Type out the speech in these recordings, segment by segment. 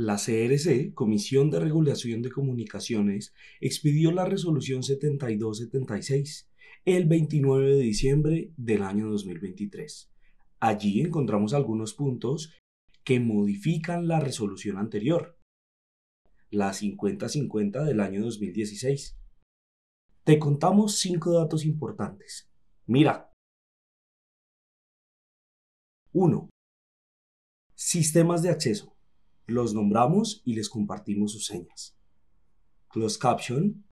La CRC, Comisión de Regulación de Comunicaciones, expidió la resolución 7276 el 29 de diciembre del año 2023. Allí encontramos algunos puntos que modifican la resolución anterior, la 5050 del año 2016. Te contamos cinco datos importantes. Mira. 1. Sistemas de acceso los nombramos y les compartimos sus señas. Close caption,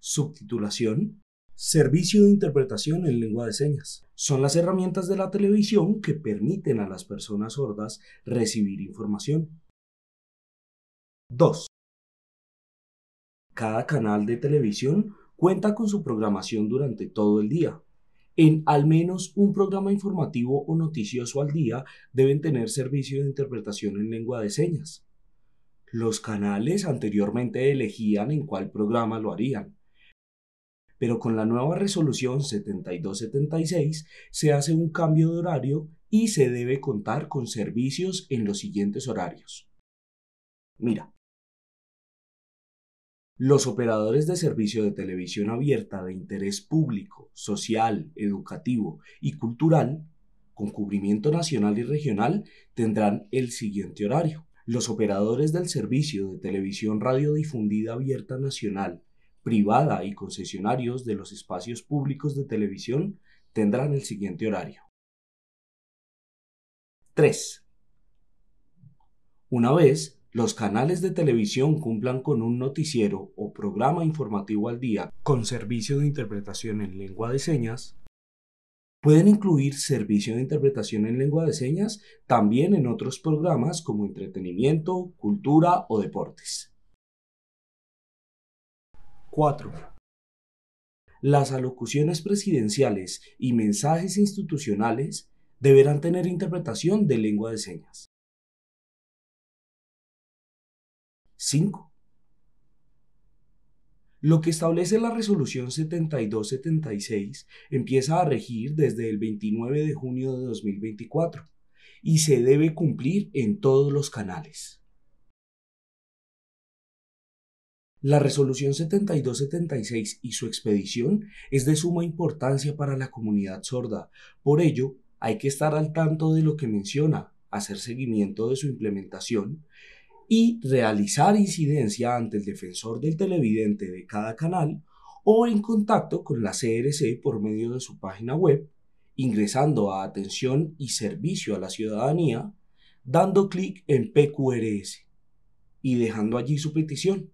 subtitulación, servicio de interpretación en lengua de señas. Son las herramientas de la televisión que permiten a las personas sordas recibir información. 2. Cada canal de televisión cuenta con su programación durante todo el día, en al menos un programa informativo o noticioso al día deben tener servicio de interpretación en lengua de señas. Los canales anteriormente elegían en cuál programa lo harían. Pero con la nueva resolución 7276 se hace un cambio de horario y se debe contar con servicios en los siguientes horarios. Mira, los operadores de servicio de televisión abierta de interés público, social, educativo y cultural, con cubrimiento nacional y regional, tendrán el siguiente horario. Los operadores del servicio de televisión radiodifundida abierta nacional, privada y concesionarios de los espacios públicos de televisión tendrán el siguiente horario. 3. Una vez los canales de televisión cumplan con un noticiero o programa informativo al día con servicio de interpretación en lengua de señas, pueden incluir servicio de interpretación en lengua de señas también en otros programas como entretenimiento, cultura o deportes. 4. Las alocuciones presidenciales y mensajes institucionales deberán tener interpretación de lengua de señas. 5. Lo que establece la resolución 7276 empieza a regir desde el 29 de junio de 2024 y se debe cumplir en todos los canales. La resolución 7276 y su expedición es de suma importancia para la comunidad sorda. Por ello, hay que estar al tanto de lo que menciona, hacer seguimiento de su implementación y realizar incidencia ante el defensor del televidente de cada canal o en contacto con la CRC por medio de su página web, ingresando a Atención y Servicio a la Ciudadanía, dando clic en PQRS y dejando allí su petición.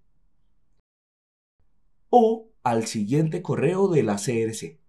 O al siguiente correo de la CRC.